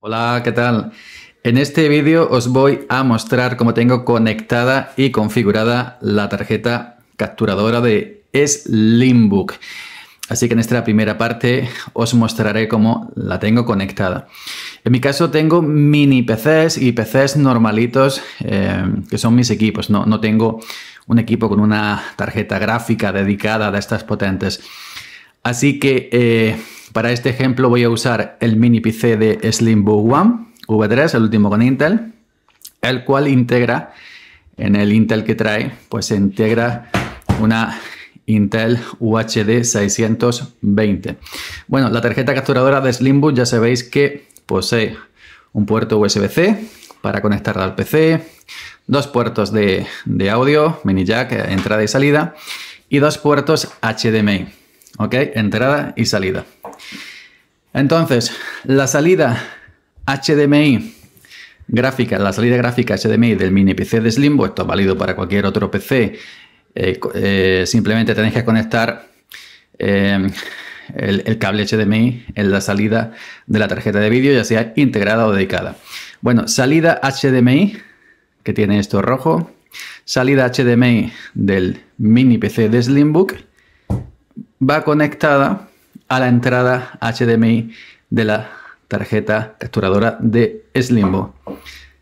Hola, ¿qué tal? En este vídeo os voy a mostrar cómo tengo conectada y configurada la tarjeta capturadora de Slimbook. Así que en esta primera parte os mostraré cómo la tengo conectada. En mi caso tengo mini PCs y PCs normalitos eh, que son mis equipos. No, tengo un equipo con una tarjeta gráfica dedicada a estas potentes. Así que... Eh, para este ejemplo voy a usar el mini PC de Slimbook One V3, el último con Intel, el cual integra en el Intel que trae, pues integra una Intel UHD 620. Bueno, la tarjeta capturadora de Slimbook ya sabéis que posee un puerto USB-C para conectarla al PC, dos puertos de, de, audio, mini jack, entrada y salida, y dos puertos HDMI, ¿ok? Entrada y salida. Entonces, la salida HDMI gráfica, la salida gráfica HDMI del mini PC de Slimbook, pues esto es válido para cualquier otro PC, eh, eh, simplemente tenéis que conectar em, el, el, cable HDMI en la salida de la tarjeta de vídeo, ya sea integrada o dedicada. Bueno, salida HDMI, que tiene esto rojo, salida HDMI del mini PC de Slimbook, va conectada a la entrada HDMI de la tarjeta capturadora de Slimbo.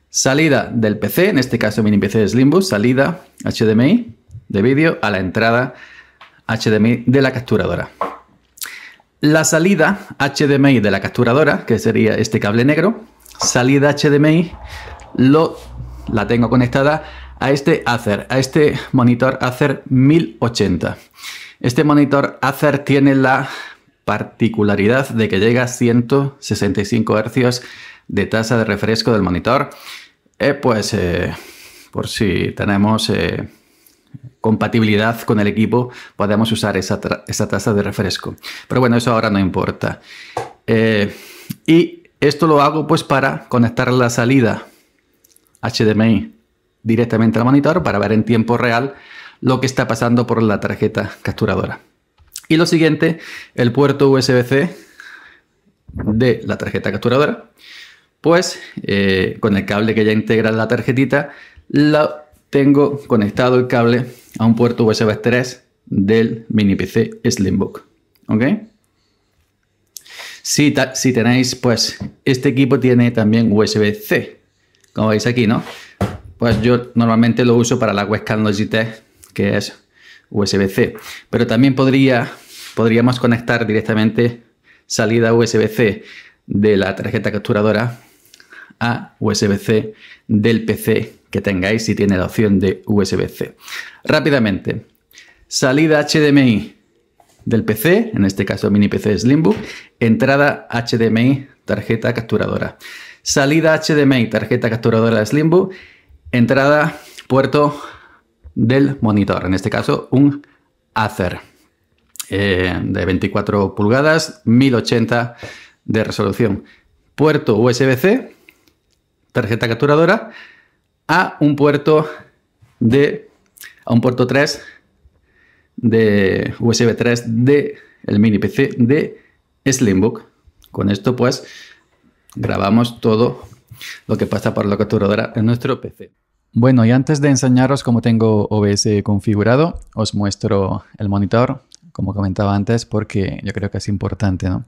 Salida del PC, en este caso mini PC de Slimbo, salida HDMI de vídeo a la entrada HDMI de la capturadora. La salida HDMI de la capturadora, que sería este cable negro, salida HDMI lo, la tengo conectada a este Acer, a este monitor Acer 1080. Este monitor Acer tiene la particularidad de que llega a 165 hercios de tasa de refresco del monitor. Eh, pues eh, por si tenemos eh, compatibilidad con el equipo, podemos usar esa, esa, tasa de refresco. Pero bueno, eso ahora no importa. y esto lo hago pues para conectar la salida HDMI directamente al monitor para ver en tiempo real lo que está pasando por la tarjeta capturadora. Y lo siguiente, el puerto USB-C de la tarjeta capturadora, pues eh, con el cable que ya integra la tarjetita, la tengo conectado el cable a un puerto USB 3 del mini PC Slimbook. ¿Ok? Si, si tenéis, pues este equipo tiene también USB-C, como veis aquí, ¿no? Pues yo normalmente lo uso para la webcam Logitech, que es USB-C. Pero también podríamos conectar directamente salida USB-C de la tarjeta capturadora a USB-C del PC que tengáis si tiene la opción de USB-C. Rápidamente, salida HDMI del PC, en este caso mini PC Slimbook, entrada HDMI tarjeta capturadora. Salida HDMI tarjeta capturadora Slimbook, entrada puerto del monitor, en este caso un Acer eh, de 24 pulgadas, 1080 de resolución. Puerto USB-C, tarjeta capturadora, a un puerto de a un puerto 3 de USB 3 del mini PC de Slimbook. Con esto pues grabamos todo lo que pasa por la capturadora en nuestro PC. Bueno, y antes de enseñaros cómo tengo OBS configurado, os muestro el monitor, como comentaba antes, porque yo creo que es importante, ¿no?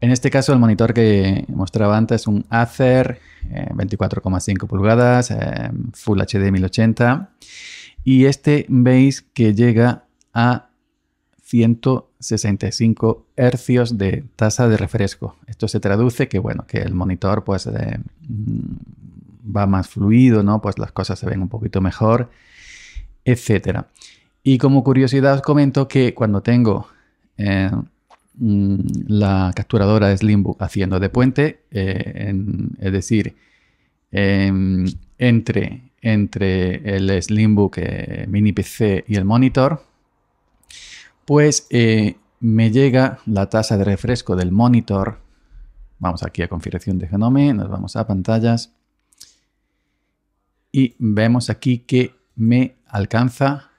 En este caso, el monitor que mostraba antes, es un Acer 24,5 eh, pulgadas, eh, Full HD 1080. Y este veis que llega a 165 hercios de tasa de refresco. Esto se traduce que, bueno, que el monitor pues eh, va más fluido, ¿no? Pues las cosas se ven un poquito mejor, etc. Y como curiosidad os comento que cuando tengo eh, mm, la capturadora de Slimbook haciendo de puente, eh, es decir, em, entre, entre el Slimbook eh, mini PC y el monitor, pues me llega la tasa de refresco del monitor. Vamos aquí a configuración de genome, nos vamos a pantallas y vemos aquí que me alcanza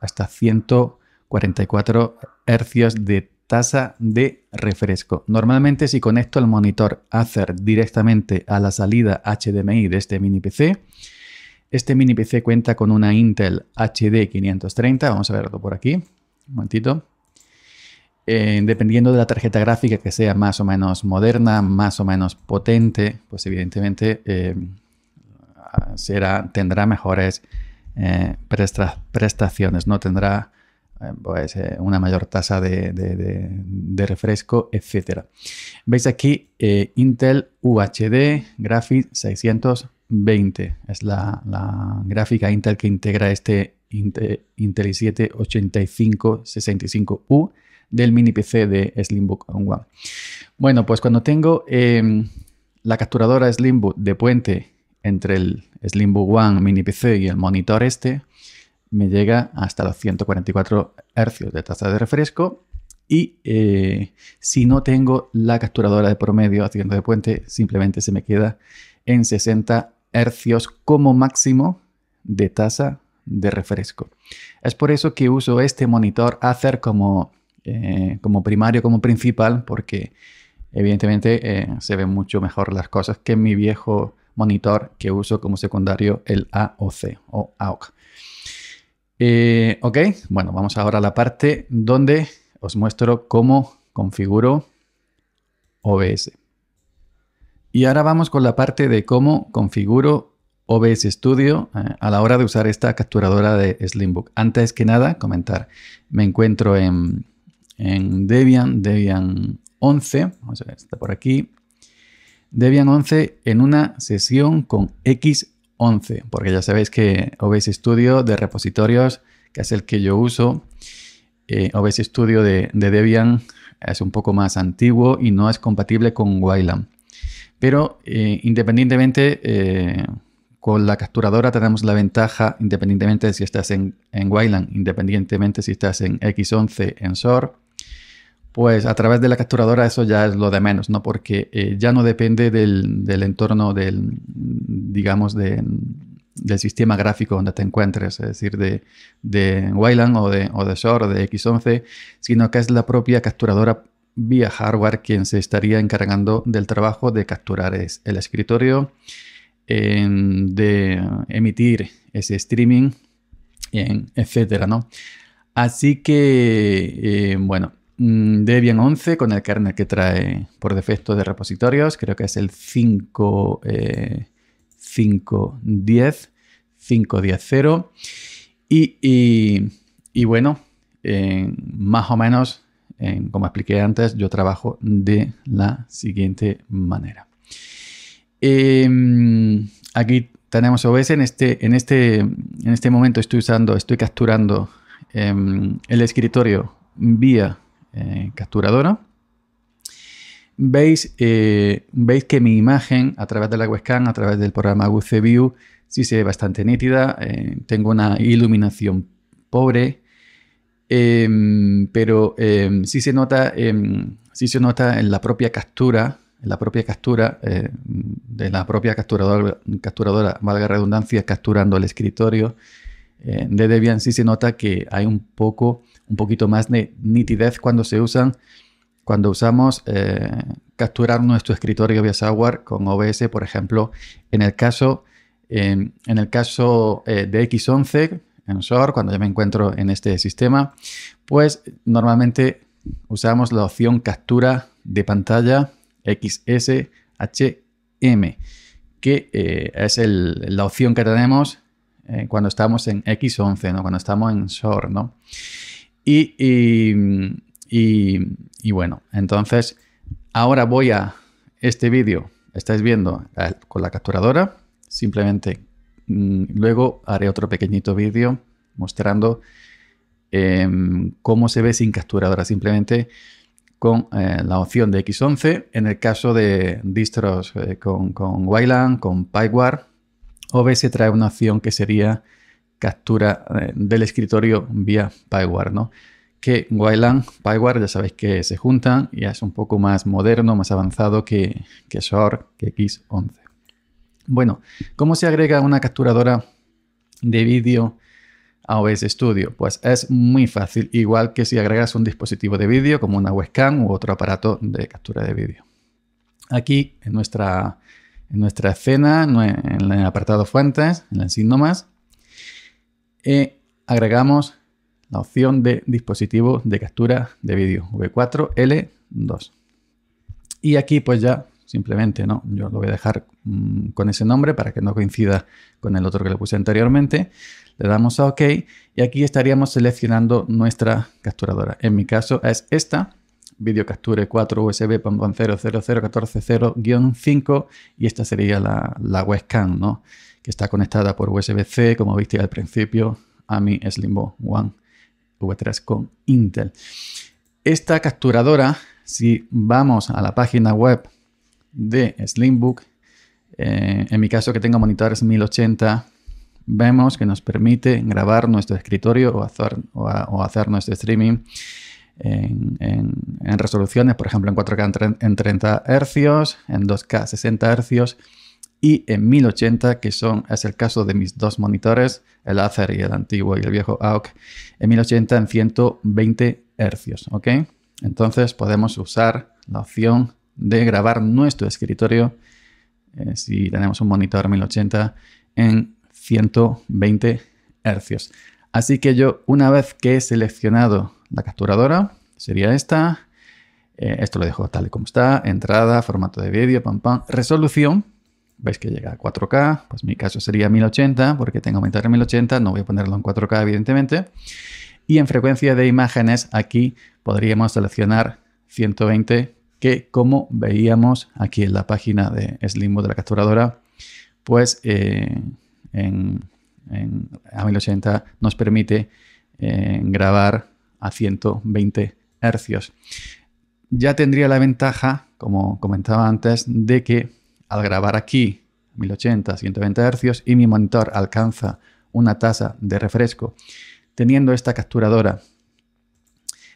hasta 144 hercios de tasa de refresco. Normalmente si conecto el monitor Acer directamente a la salida HDMI de este mini PC, este mini PC cuenta con una Intel HD 530, vamos a verlo por aquí, un momentito. Eh, dependiendo de la tarjeta gráfica que sea más o menos moderna, más o menos potente, pues evidentemente eh, será, tendrá mejores eh, prestaciones, ¿no? Tendrá eh, pues, eh, una mayor tasa de, refresco, etc. Veis aquí Intel UHD Graphics 620. Es la, gráfica Intel que integra este Intel, i7 8565U del mini PC de Slimbook One. Bueno, pues cuando tengo em, la capturadora Slimbook de puente entre el Slimbook One mini PC y el monitor este, me llega hasta los 144 Hz de tasa de refresco. Y eh, si no tengo la capturadora de promedio haciendo de puente, simplemente se me queda en 60 Hz como máximo de tasa de refresco. Es por eso que uso este monitor Acer como, eh, como primario, como principal, porque evidentemente eh, se ven mucho mejor las cosas que mi viejo monitor que uso como secundario, el AOC o AOC. Eh, ok, bueno, vamos ahora a la parte donde os muestro cómo configuro OBS. Y ahora vamos con la parte de cómo configuro OBS Studio eh, a la hora de usar esta capturadora de Slimbook. Antes que nada, comentar, me encuentro en, en Debian, Debian 11, vamos a ver, está por aquí, Debian 11 en una sesión con X11, porque ya sabéis que OBS Studio de repositorios, que es el que yo uso, eh, OBS Studio de, Debian es un poco más antiguo y no es compatible con Wayland. Pero eh, independientemente, eh, con la capturadora tenemos la ventaja, independientemente de si estás en, en Wayland, independientemente si estás en X11, en SOR, pues a través de la capturadora eso ya es lo de menos, ¿no? Porque eh, ya no depende del, entorno, del, digamos, del sistema gráfico donde te encuentres, es decir, de, Wayland o de, o de o de X11, sino que es la propia capturadora vía hardware quien se estaría encargando del trabajo de capturar el escritorio, de emitir ese streaming, en, etcétera, ¿no? Así que, eh, bueno, Mm, Debian 11 con el kernel que trae por defecto de repositorios, creo que es el 5, 5.10, 5.10.0. Y, y, bueno, más o menos, como expliqué antes, yo trabajo de la siguiente manera. Em, aquí tenemos OBS, en este, en, este, en este momento estoy usando, estoy capturando em, el escritorio vía eh, capturadora, veis, eh, veis que mi imagen a través de la webcam, a través del programa UC View, sí se ve bastante nítida. Eh, tengo una iluminación pobre, em, pero em, sí se nota, em, sí se nota en la propia captura en la propia captura de la propia capturadora, capturadora, valga redundancia, capturando el escritorio de Debian, sí se nota que hay un poco un poquito más de nitidez cuando se usan, cuando usamos eh, capturar nuestro escritorio vía software con OBS, por ejemplo, en el caso, en el caso eh, de X11, en SOR, cuando ya me encuentro en este sistema, pues normalmente usamos la opción captura de pantalla XSHM, que eh, es la opción que tenemos cuando estamos en X11, ¿no? cuando estamos en SOR. ¿no? Y, bueno, entonces ahora voy a este vídeo, estáis viendo con la capturadora, simplemente mm, luego haré otro pequeñito vídeo mostrando em, cómo se ve sin capturadora, simplemente con eh, la opción de X11 en el caso de distros eh, con, con Wayland, con PyWare, OBS trae una opción que sería captura eh, del escritorio vía PyWare, ¿no? Que Wayland, PyWare, ya sabéis que se juntan y es un poco más moderno, más avanzado que, que que X11. Bueno, ¿cómo se agrega una capturadora de vídeo a OBS Studio? Pues es muy fácil, igual que si agregas un dispositivo de vídeo como una webcam u otro aparato de captura de vídeo. Aquí en nuestra, en nuestra escena, en el apartado fuentes, en el signo más, y agregamos la opción de dispositivo de captura de vídeo, V4L2. Y aquí pues ya simplemente, ¿no? Yo lo voy a dejar mm, con ese nombre para que no coincida con el otro que le puse anteriormente. Le damos a OK y aquí estaríamos seleccionando nuestra capturadora. En mi caso es esta, Video Capture 4 USB PAN 00014.0-5 y esta sería la, la webcam, ¿no? que está conectada por USB-C, como viste al principio, a mi Slimbo One V3 con Intel. Esta capturadora, si vamos a la página web de Slimbook, eh, en mi caso que tengo monitores 1080, vemos que nos permite grabar nuestro escritorio o hacer, hacer nuestro streaming en, en, resoluciones, por ejemplo, en 4K en 30 Hz, en 2K 60 Hz y en 1080, que son, es el caso de mis dos monitores, el Acer y el antiguo y el viejo AOC, en 1080 en 120 Hz, Entonces podemos usar la opción de grabar nuestro escritorio, eh, si tenemos un monitor 1080, en 120 Hz. Así que yo, una vez que he seleccionado la capturadora, sería esta, eh, esto lo dejo tal y como está, entrada, formato de vídeo, pam, pam, resolución, veis que llega a 4K, pues mi caso sería 1080 porque tengo aumentar a 1080, no voy a ponerlo en 4K evidentemente. Y en frecuencia de imágenes aquí podríamos seleccionar 120 que como veíamos aquí en la página de Slimbo de la capturadora, pues eh, a 1080 nos permite eh, grabar a 120 hercios. Ya tendría la ventaja, como comentaba antes, de que al grabar aquí 1080, 120 Hz y mi monitor alcanza una tasa de refresco, teniendo esta capturadora,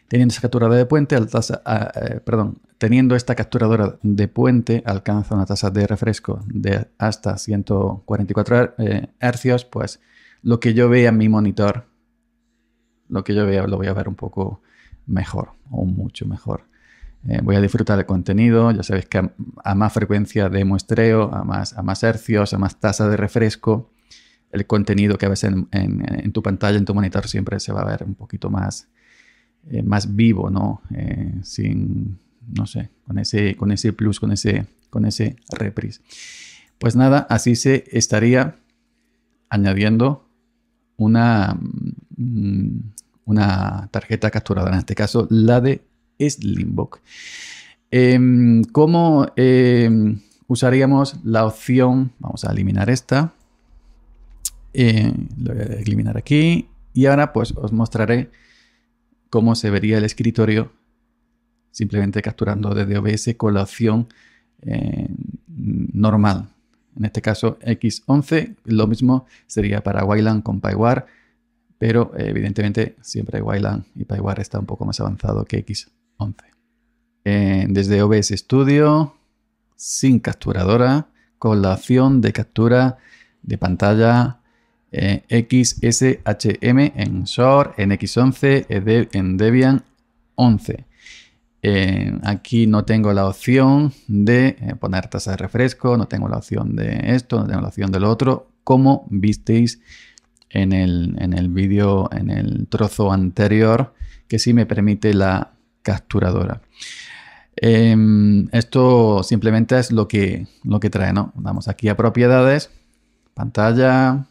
teniendo capturadora de puente, ah, eh, perdón, teniendo esta capturadora de puente alcanza una tasa de refresco de hasta 144 Hz, eh, pues lo que yo vea en mi monitor, lo que yo vea lo voy a ver un poco mejor o mucho mejor. Eh, voy a disfrutar del contenido, ya sabes que a, más frecuencia de muestreo, a más, a más hercios, a más tasa de refresco, el contenido que a veces en, tu pantalla, en tu monitor, siempre se va a ver un poquito más, eh, más vivo, ¿no? Eh, sin, no sé, con ese, con ese plus, con ese, con ese reprise. Pues nada, así se estaría añadiendo una, mm, una tarjeta capturada, en este caso la de es Eh, ¿Cómo em, usaríamos la opción? Vamos a eliminar esta. Eh, lo voy a eliminar aquí. Y ahora pues os mostraré cómo se vería el escritorio simplemente capturando desde OBS con la opción eh, normal. En este caso X11, lo mismo sería para Wayland con PyWare, pero eh, evidentemente siempre Wayland y PyWare está un poco más avanzado que X11. 11. Eh, desde OBS Studio, sin capturadora, con la opción de captura de pantalla eh, XSHM en SOR, en X11, en Debian 11. Eh, aquí no tengo la opción de poner tasa de refresco, no tengo la opción de esto, no tengo la opción del otro, como visteis en el, en el vídeo, en el trozo anterior, que sí me permite la capturadora. Em, esto simplemente es lo que, lo que trae, ¿no? vamos aquí a propiedades, pantalla,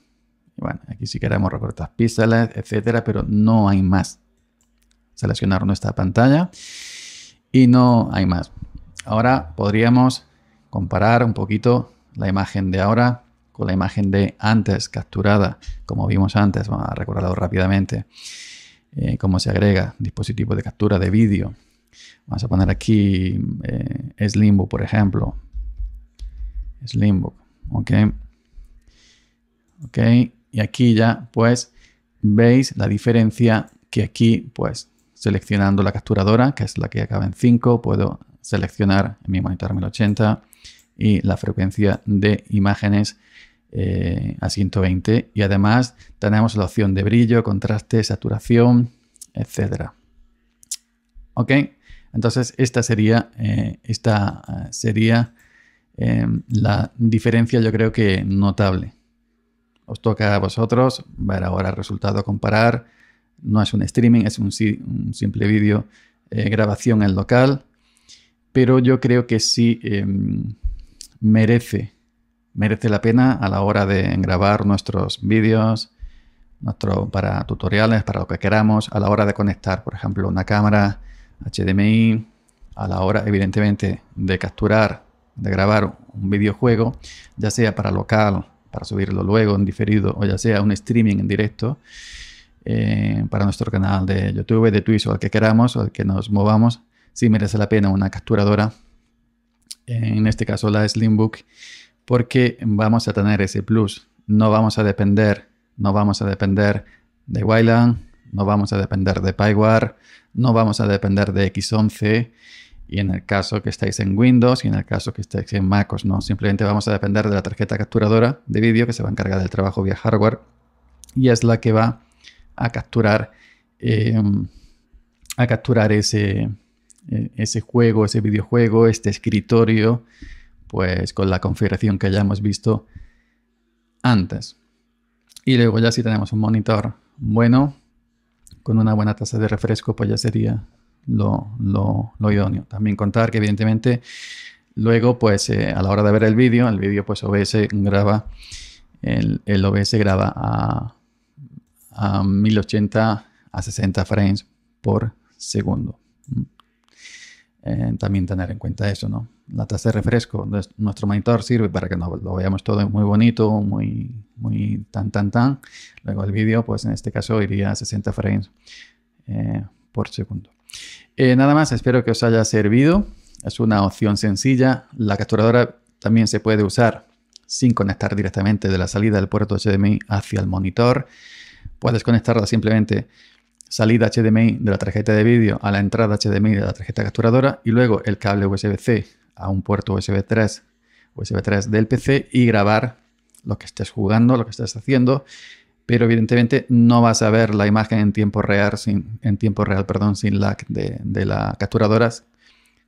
bueno, aquí si queremos recortar píxeles, etcétera, pero no hay más. Seleccionar nuestra pantalla y no hay más. Ahora podríamos comparar un poquito la imagen de ahora con la imagen de antes capturada, como vimos antes, vamos a recordarlo rápidamente. Eh, cómo se agrega dispositivo de captura de vídeo. Vamos a poner aquí eh, Slimbook, por ejemplo. Slimbook, ok. Ok, y aquí ya pues veis la diferencia que aquí pues seleccionando la capturadora, que es la que acaba en 5, puedo seleccionar mi monitor 1080 y la frecuencia de imágenes eh, a 120 y además tenemos la opción de brillo, contraste, saturación, etcétera ¿Ok? Entonces esta sería, eh, esta eh, sería em, la diferencia yo creo que notable. Os toca a vosotros ver ahora el resultado, comparar. No es un streaming, es un, un simple vídeo, grabación en local, pero yo creo que sí em, merece merece la pena a la hora de grabar nuestros vídeos, nuestro, para tutoriales, para lo que queramos, a la hora de conectar, por ejemplo, una cámara HDMI, a la hora, evidentemente, de capturar, de grabar un videojuego, ya sea para local, para subirlo luego en diferido, o ya sea un streaming en directo, eh, para nuestro canal de YouTube, de Twitch o al que queramos, o al que nos movamos, sí merece la pena una capturadora. En este caso, la Slimbook porque vamos a tener ese plus. No vamos a depender, no vamos a depender de Wayland, no vamos a depender de PyWare, no vamos a depender de X11 y en el caso que estáis en Windows y en el caso que estáis en MacOS, no, simplemente vamos a depender de la tarjeta capturadora de vídeo que se va a encargar del trabajo vía hardware y es la que va a capturar, em, a capturar ese, e, ese juego, ese videojuego, este escritorio pues con la configuración que ya hemos visto antes. Y luego ya si tenemos un monitor bueno, con una buena tasa de refresco, pues ya sería lo, idóneo. También contar que evidentemente luego pues eh, a la hora de ver el vídeo, el vídeo pues OBS graba, el, OBS graba a, a 1080 a 60 frames por segundo. Eh, también tener en cuenta eso, ¿no? La tasa de refresco, nuestro monitor sirve para que no, lo veamos todo muy bonito, muy, muy tan, tan, tan. Luego el vídeo, pues en este caso iría a 60 frames eh, por segundo. Eh, nada más, espero que os haya servido. Es una opción sencilla. La capturadora también se puede usar sin conectar directamente de la salida del puerto HDMI hacia el monitor. Puedes conectarla simplemente salida HDMI de la tarjeta de vídeo a la entrada HDMI de la tarjeta capturadora y luego el cable USB-C a un puerto USB 3, USB 3 del PC y grabar lo que estés jugando, lo que estés haciendo, pero evidentemente no vas a ver la imagen en tiempo real sin, en tiempo real, perdón, sin lag de, las capturadoras,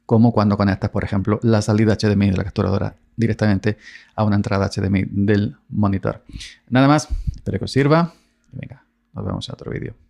como cuando conectas, por ejemplo, la salida HDMI de la capturadora directamente a una entrada HDMI del monitor. Nada más, espero que os sirva. Venga, nos vemos en otro vídeo.